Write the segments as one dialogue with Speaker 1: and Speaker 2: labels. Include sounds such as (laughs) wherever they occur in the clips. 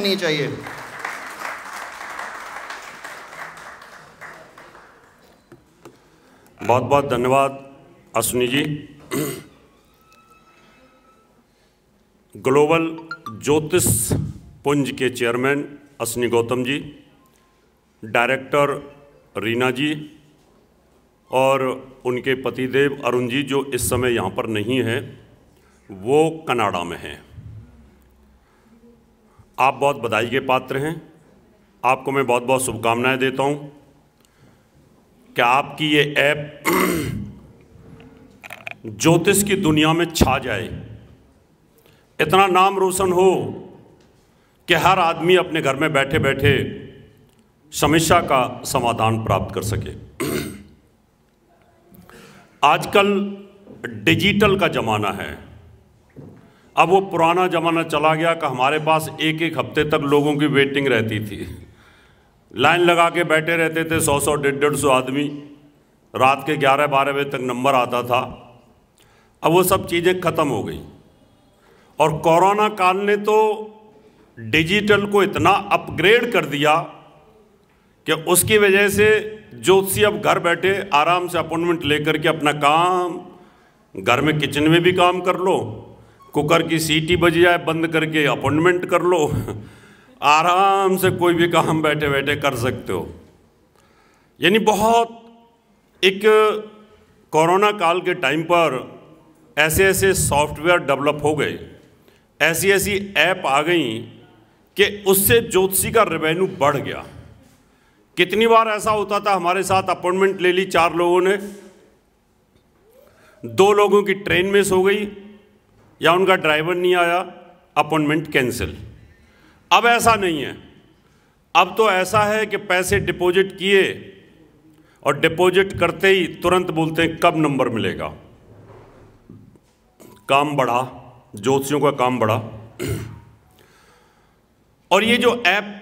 Speaker 1: नहीं चाहिए बहुत बहुत धन्यवाद अश्विनी जी ग्लोबल ज्योतिष पुंज के चेयरमैन अश्विनी गौतम जी डायरेक्टर रीना जी और उनके पतिदेव अरुण जी जो इस समय यहाँ पर नहीं हैं वो कनाडा में हैं आप बहुत बधाई के पात्र हैं आपको मैं बहुत बहुत शुभकामनाएं देता हूँ कि आपकी ये ऐप (clears throat) ज्योतिष की दुनिया में छा जाए इतना नाम रोशन हो कि हर आदमी अपने घर में बैठे बैठे समस्या का समाधान प्राप्त कर सके (clears throat) आजकल डिजिटल का ज़माना है अब वो पुराना ज़माना चला गया कि हमारे पास एक एक हफ्ते तक लोगों की वेटिंग रहती थी लाइन लगा के बैठे रहते थे सौ सौ डेढ़ डेढ़ सौ आदमी रात के ग्यारह बारह बजे तक नंबर आता था अब वो सब चीज़ें ख़त्म हो गई और कोरोना काल ने तो डिजिटल को इतना अपग्रेड कर दिया कि उसकी वजह से ज्योतिषी अब घर बैठे आराम से अपॉइंटमेंट लेकर के अपना काम घर में किचन में भी काम कर लो कुकर की सीटी बज जाए बंद करके अपॉइंटमेंट कर लो आराम से कोई भी काम बैठे बैठे कर सकते हो यानी बहुत एक कोरोना काल के टाइम पर ऐसे ऐसे सॉफ्टवेयर डेवलप हो गए ऐसी ऐसी ऐप आ गई कि उससे ज्योतिषी का रेवेन्यू बढ़ गया कितनी बार ऐसा होता था हमारे साथ अपॉइंटमेंट ले ली चार लोगों ने दो लोगों की ट्रेन मिस हो गई या उनका ड्राइवर नहीं आया अपॉइंटमेंट कैंसिल अब ऐसा नहीं है अब तो ऐसा है कि पैसे डिपॉजिट किए और डिपॉजिट करते ही तुरंत बोलते हैं कब नंबर मिलेगा काम बढ़ा ज्योतिषियों का काम बढ़ा और ये जो ऐप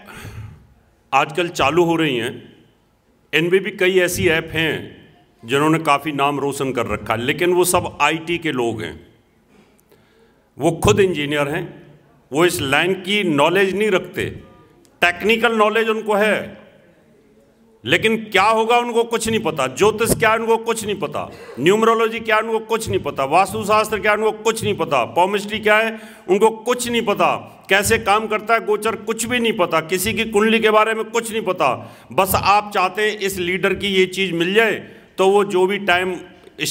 Speaker 1: आजकल चालू हो रही हैं इनमें भी कई ऐसी ऐप हैं जिन्होंने काफ़ी नाम रोशन कर रखा है लेकिन वो सब आईटी के लोग हैं वो खुद इंजीनियर हैं वो इस लाइन की नॉलेज नहीं रखते टेक्निकल नॉलेज उनको है लेकिन क्या होगा उनको कुछ नहीं पता ज्योतिष क्या उनको कुछ नहीं पता न्यूमरोलॉजी क्या उनको कुछ नहीं पता वास्तुशास्त्र क्या उनको कुछ नहीं पता पॉमिस्ट्री क्या है उनको कुछ नहीं पता कैसे काम करता है गोचर कुछ भी नहीं पता किसी की कुंडली के बारे में कुछ नहीं पता बस आप चाहते हैं इस लीडर की ये चीज़ मिल जाए तो वो जो भी टाइम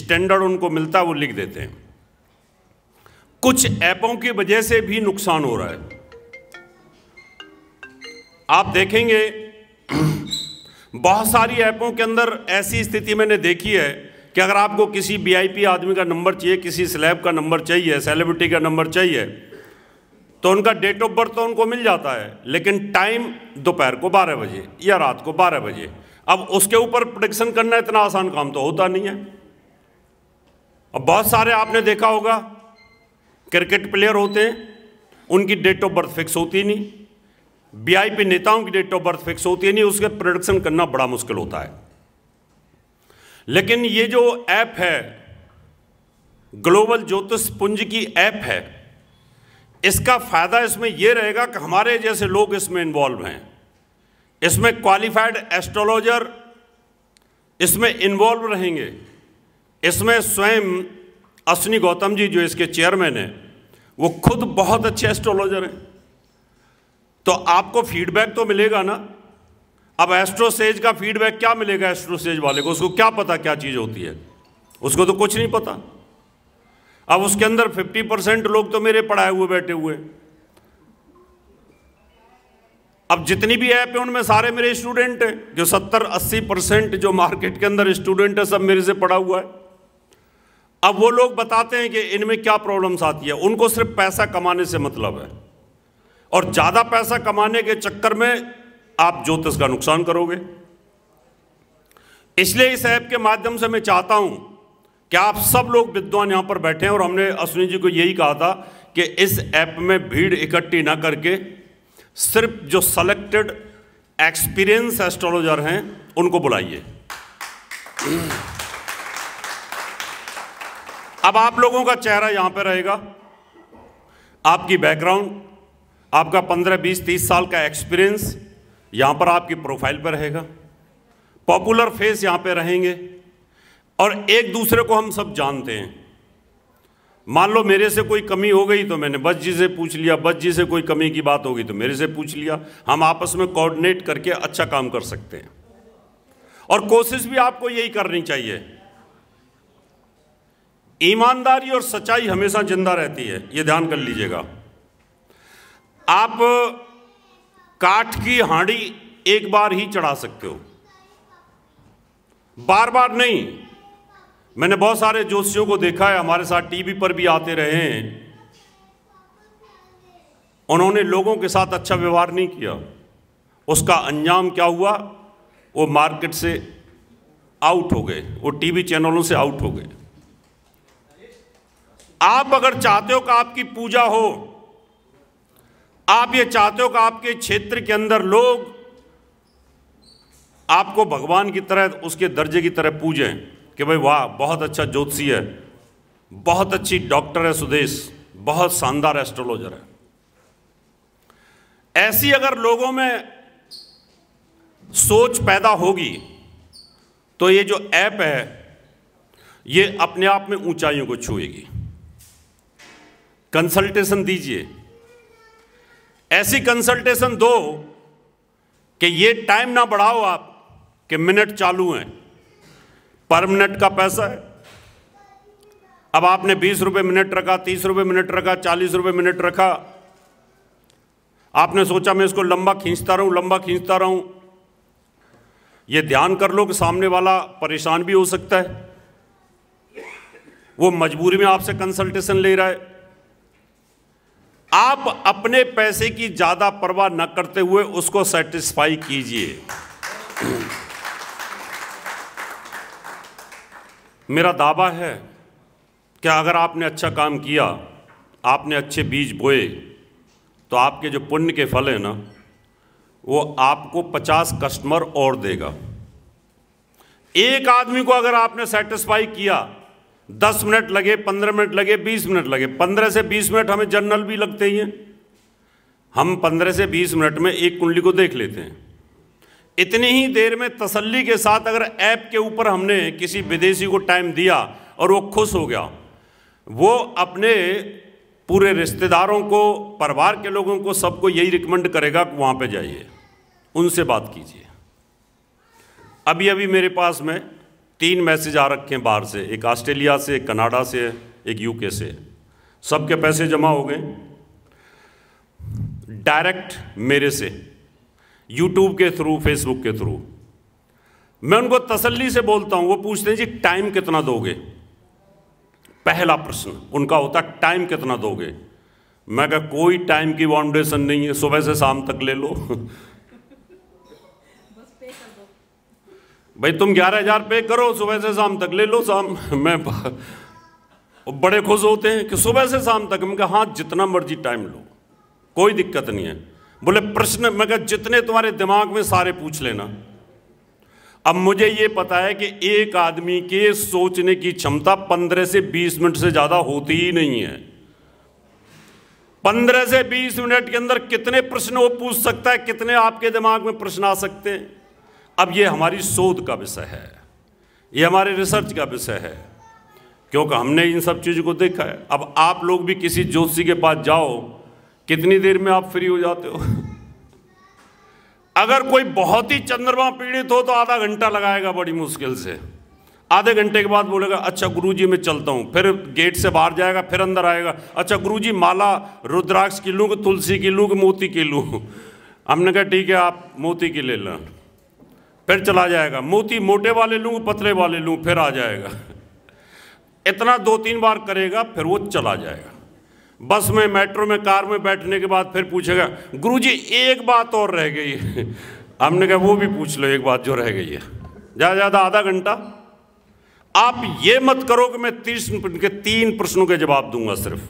Speaker 1: स्टैंडर्ड उनको मिलता है वो लिख देते हैं कुछ ऐपों की वजह से भी नुकसान हो रहा है आप देखेंगे बहुत सारी ऐपों के अंदर ऐसी स्थिति मैंने देखी है कि अगर आपको किसी वीआईपी आदमी का नंबर चाहिए किसी स्लैब का नंबर चाहिए सेलिब्रिटी का नंबर चाहिए तो उनका डेट ऑफ बर्थ तो उनको मिल जाता है लेकिन टाइम दोपहर को 12 बजे या रात को 12 बजे अब उसके ऊपर प्रोडिक्शन करना इतना आसान काम तो होता नहीं है अब बहुत सारे आपने देखा होगा क्रिकेट प्लेयर होते हैं उनकी डेट ऑफ बर्थ फिक्स होती नहीं बीआईपी नेताओं की डेट ऑफ बर्थ फिक्स होती नहीं उसके प्रोडक्शन करना बड़ा मुश्किल होता है लेकिन ये जो ऐप है ग्लोबल ज्योतिष पुंज की ऐप है इसका फायदा इसमें यह रहेगा कि हमारे जैसे लोग इसमें इन्वॉल्व हैं इसमें क्वालिफाइड एस्ट्रोलॉजर इसमें इन्वॉल्व रहेंगे इसमें स्वयं अश्विनी गौतम जी जो इसके चेयरमैन हैं वो खुद बहुत अच्छे एस्ट्रोलॉजर हैं तो आपको फीडबैक तो मिलेगा ना अब एस्ट्रोसेज का फीडबैक क्या मिलेगा एस्ट्रोसेज वाले को उसको क्या पता क्या चीज़ होती है उसको तो कुछ नहीं पता अब उसके अंदर 50 परसेंट लोग तो मेरे पढ़ाए हुए बैठे हुए अब जितनी भी ऐप है उनमें सारे मेरे स्टूडेंट हैं जो 70-80 परसेंट जो मार्केट के अंदर स्टूडेंट है सब मेरे से पढ़ा हुआ है अब वो लोग बताते हैं कि इनमें क्या प्रॉब्लम्स आती है उनको सिर्फ पैसा कमाने से मतलब है और ज़्यादा पैसा कमाने के चक्कर में आप ज्योतिष का नुकसान करोगे इसलिए इस ऐप के माध्यम से मैं चाहता हूं कि आप सब लोग विद्वान यहां पर बैठे हैं और हमने अश्विनी जी को यही कहा था कि इस ऐप में भीड़ इकट्ठी ना करके सिर्फ जो सेलेक्टेड एक्सपीरियंस एस्ट्रोलॉजर हैं उनको बुलाइए अब आप लोगों का चेहरा यहाँ पे रहेगा आपकी बैकग्राउंड आपका पंद्रह बीस तीस साल का एक्सपीरियंस यहाँ पर आपकी प्रोफाइल पर रहेगा पॉपुलर फेस यहाँ पे रहेंगे और एक दूसरे को हम सब जानते हैं मान लो मेरे से कोई कमी हो गई तो मैंने बस जी से पूछ लिया बस जी से कोई कमी की बात होगी तो मेरे से पूछ लिया हम आपस में कोऑर्डिनेट करके अच्छा काम कर सकते हैं और कोशिश भी आपको यही करनी चाहिए ईमानदारी और सच्चाई हमेशा जिंदा रहती है ये ध्यान कर लीजिएगा आप काठ की हांडी एक बार ही चढ़ा सकते हो बार बार नहीं मैंने बहुत सारे जोशियों को देखा है हमारे साथ टीवी पर भी आते रहे हैं उन्होंने लोगों के साथ अच्छा व्यवहार नहीं किया उसका अंजाम क्या हुआ वो मार्केट से आउट हो गए वो टीवी चैनलों से आउट हो गए आप अगर चाहते हो कि आपकी पूजा हो आप ये चाहते हो कि आपके क्षेत्र के अंदर लोग आपको भगवान की तरह उसके दर्जे की तरह पूजें कि भाई वाह बहुत अच्छा ज्योतिषी है बहुत अच्छी डॉक्टर है सुदेश बहुत शानदार एस्ट्रोलॉजर है ऐसी अगर लोगों में सोच पैदा होगी तो ये जो ऐप है ये अपने आप में ऊंचाइयों को छुएगी कंसल्टेशन दीजिए ऐसी कंसल्टेशन दो कि ये टाइम ना बढ़ाओ आप कि मिनट चालू हैं पर मिनट का पैसा है अब आपने बीस रुपए मिनट रखा तीस रुपए मिनट रखा चालीस रुपए मिनट रखा आपने सोचा मैं इसको लंबा खींचता रहूं लंबा खींचता रहूं ये ध्यान कर लो कि सामने वाला परेशान भी हो सकता है वो मजबूरी में आपसे कंसल्टेशन ले रहा है आप अपने पैसे की ज़्यादा परवाह न करते हुए उसको सेटिस्फाई कीजिए मेरा दावा है कि अगर आपने अच्छा काम किया आपने अच्छे बीज बोए तो आपके जो पुण्य के फल हैं ना वो आपको पचास कस्टमर और देगा एक आदमी को अगर आपने सेटिस्फाई किया दस मिनट लगे पंद्रह मिनट लगे बीस मिनट लगे पंद्रह से बीस मिनट हमें जर्नल भी लगते ही हैं हम पंद्रह से बीस मिनट में एक कुंडली को देख लेते हैं इतनी ही देर में तसल्ली के साथ अगर ऐप के ऊपर हमने किसी विदेशी को टाइम दिया और वो खुश हो गया वो अपने पूरे रिश्तेदारों को परिवार के लोगों को सबको यही रिकमेंड करेगा कि वहाँ पर जाइए उनसे बात कीजिए अभी अभी मेरे पास में तीन मैसेज आ रखे हैं बाहर से एक ऑस्ट्रेलिया से एक कनाडा से एक यूके से सबके पैसे जमा हो गए डायरेक्ट मेरे से यूट्यूब के थ्रू फेसबुक के थ्रू मैं उनको तसल्ली से बोलता हूं वो पूछते हैं जी टाइम कितना दोगे पहला प्रश्न उनका होता है टाइम कितना दोगे मैं कहा कोई टाइम की बाउंडेशन नहीं है सुबह से शाम तक ले लो भाई तुम ग्यारह हजार पे करो सुबह से शाम तक ले लो शाम मैं बड़े खुश होते हैं कि सुबह से शाम तक मैं हाँ जितना मर्जी टाइम लो कोई दिक्कत नहीं है बोले प्रश्न मैं कहा जितने तुम्हारे दिमाग में सारे पूछ लेना अब मुझे ये पता है कि एक आदमी के सोचने की क्षमता पंद्रह से बीस मिनट से ज़्यादा होती ही नहीं है पंद्रह से बीस मिनट के अंदर कितने प्रश्न वो पूछ सकता है कितने आपके दिमाग में प्रश्न आ सकते हैं अब ये हमारी शोध का विषय है ये हमारे रिसर्च का विषय है क्योंकि हमने इन सब चीज़ों को देखा है अब आप लोग भी किसी जोशी के पास जाओ कितनी देर में आप फ्री हो जाते हो अगर कोई बहुत ही चंद्रमा पीड़ित हो तो आधा घंटा लगाएगा बड़ी मुश्किल से आधे घंटे के बाद बोलेगा अच्छा गुरुजी मैं चलता हूँ फिर गेट से बाहर जाएगा फिर अंदर आएगा अच्छा गुरुजी माला रुद्राक्ष की लूँ तुलसी की लूँ मोती की लूँ हमने कहा ठीक है आप मोती की ले लें फिर चला जाएगा मोती मोटे वाले लूँ पतले वाले लूँ फिर आ जाएगा इतना दो तीन बार करेगा फिर वो चला जाएगा बस में मेट्रो में कार में बैठने के बाद फिर पूछेगा गुरु जी एक बात और रह गई है हमने कहा वो भी पूछ लो एक बात जो रह गई है ज़्यादा ज़्यादा आधा घंटा आप ये मत करो कि मैं तीस मिनट के तीन प्रश्नों के जवाब दूंगा सिर्फ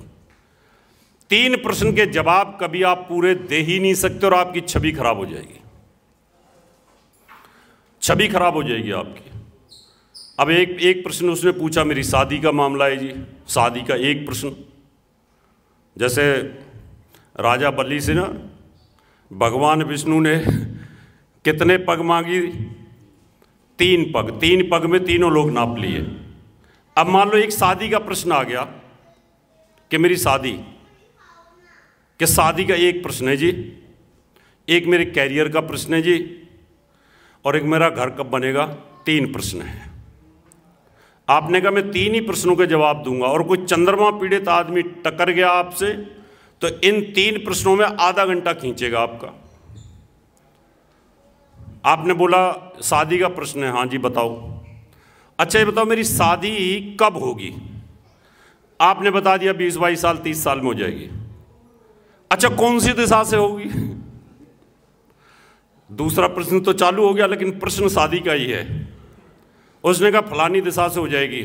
Speaker 1: तीन प्रश्न के जवाब कभी आप पूरे दे ही नहीं सकते और आपकी छवि खराब हो जाएगी छवि खराब हो जाएगी आपकी अब एक एक प्रश्न उसने पूछा मेरी शादी का मामला है जी शादी का एक प्रश्न जैसे राजा बल्ली से ना भगवान विष्णु ने कितने पग मांगी तीन पग तीन पग में तीनों लोग नाप लिए अब मान लो एक शादी का प्रश्न आ गया कि मेरी शादी कि शादी का एक प्रश्न है जी एक मेरे कैरियर का प्रश्न है जी और एक मेरा घर कब बनेगा तीन प्रश्न है आपने कहा मैं तीन ही प्रश्नों के जवाब दूंगा और कोई चंद्रमा पीड़ित आदमी टकर गया आपसे तो इन तीन प्रश्नों में आधा घंटा खींचेगा आपका आपने बोला शादी का प्रश्न है हाँ जी बताओ अच्छा ये बताओ मेरी शादी कब होगी आपने बता दिया बीस बाईस साल तीस साल में हो जाएगी अच्छा कौन सी दिशा से होगी दूसरा प्रश्न तो चालू हो गया लेकिन प्रश्न शादी का ही है उसने कहा फलानी दिशा से हो जाएगी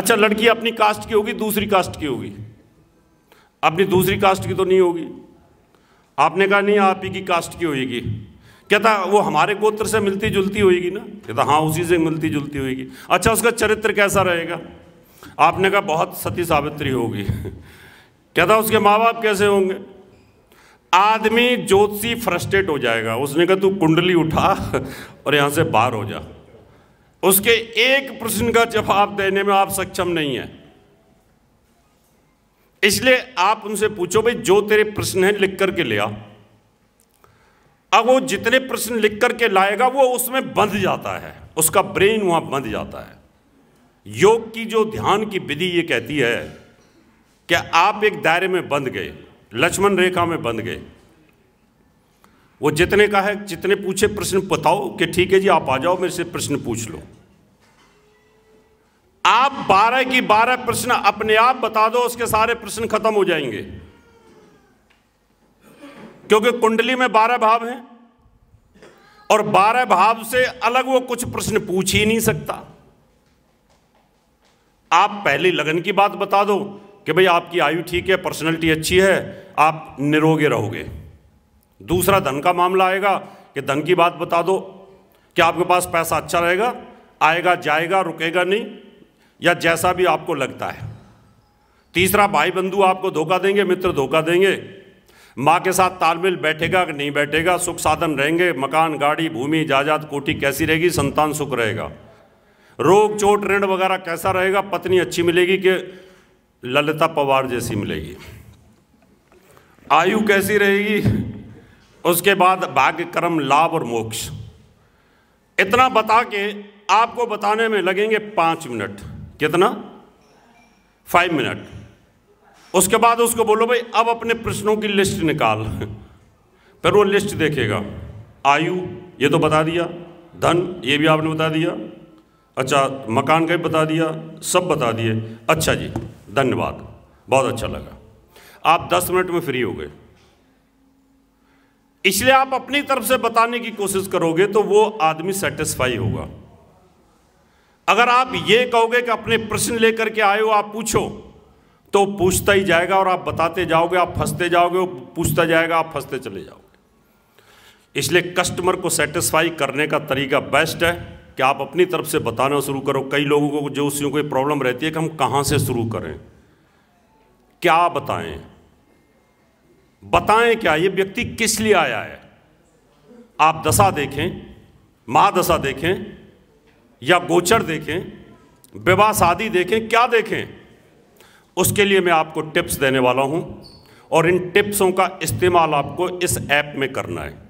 Speaker 1: अच्छा लड़की अपनी कास्ट की होगी दूसरी कास्ट की होगी अपनी दूसरी कास्ट की तो नहीं होगी आपने कहा नहीं आप ही की कास्ट की होगी कहता वो हमारे गोत्र से मिलती जुलती होगी ना कहता तो हाँ उसी से मिलती जुलती होगी अच्छा उसका चरित्र कैसा रहेगा आपने कहा बहुत सती सावित्री होगी (laughs) कहता उसके माँ बाप कैसे होंगे आदमी ज्योतिषी फ्रस्ट्रेट हो जाएगा उसने कहा तू कुंडली उठा और यहां से बाहर हो जा उसके एक प्रश्न का जवाब देने में आप सक्षम नहीं है इसलिए आप उनसे पूछो भाई जो तेरे प्रश्न है लिख करके ले आ अब वो जितने प्रश्न लिख करके लाएगा वो उसमें बंध जाता है उसका ब्रेन वहां बंध जाता है योग की जो ध्यान की विधि ये कहती है कि आप एक दायरे में बंध गए लक्ष्मण रेखा में बंध गए वो जितने का है जितने पूछे प्रश्न बताओ कि ठीक है जी आप आ जाओ मेरे से प्रश्न पूछ लो आप बारह की बारह प्रश्न अपने आप बता दो उसके सारे प्रश्न खत्म हो जाएंगे क्योंकि कुंडली में बारह भाव हैं और बारह भाव से अलग वो कुछ प्रश्न पूछ ही नहीं सकता आप पहले लगन की बात बता दो कि भाई आपकी आयु ठीक है पर्सनैलिटी अच्छी है आप निरोगे रहोगे दूसरा धन का मामला आएगा कि धन की बात बता दो कि आपके पास पैसा अच्छा रहेगा आएगा जाएगा रुकेगा नहीं या जैसा भी आपको लगता है तीसरा भाई बंधु आपको धोखा देंगे मित्र धोखा देंगे माँ के साथ तालमेल बैठेगा कि नहीं बैठेगा सुख साधन रहेंगे मकान गाड़ी भूमि जायदाद कोठी कैसी रहेगी संतान सुख रहेगा रोग चोट ऋण वगैरह कैसा रहेगा पत्नी अच्छी मिलेगी कि ललिता पवार जैसी मिलेगी आयु कैसी रहेगी उसके बाद भाग्य कर्म लाभ और मोक्ष इतना बता के आपको बताने में लगेंगे पांच मिनट कितना फाइव मिनट उसके बाद उसको बोलो भाई अब अपने प्रश्नों की लिस्ट निकाल फिर वो लिस्ट देखेगा आयु ये तो बता दिया धन ये भी आपने बता दिया अच्छा मकान का भी बता दिया सब बता दिए अच्छा जी धन्यवाद बहुत अच्छा लगा आप 10 मिनट में फ्री हो गए इसलिए आप अपनी तरफ से बताने की कोशिश करोगे तो वो आदमी सेटिस्फाई होगा अगर आप ये कहोगे कि अपने प्रश्न लेकर के आए हो आप पूछो तो पूछता ही जाएगा और आप बताते जाओगे आप फंसते जाओगे वो पूछता जाएगा आप फंसते चले जाओगे इसलिए कस्टमर को सेटिस्फाई करने का तरीका बेस्ट है कि आप अपनी तरफ से बताना शुरू करो कई लोगों को जो उसी को प्रॉब्लम रहती है कि हम कहाँ से शुरू करें क्या बताएं बताएं क्या ये व्यक्ति किस लिए आया है आप दशा देखें महादशा देखें या गोचर देखें विवाह शादी देखें क्या देखें उसके लिए मैं आपको टिप्स देने वाला हूं और इन टिप्सों का इस्तेमाल आपको इस ऐप में करना है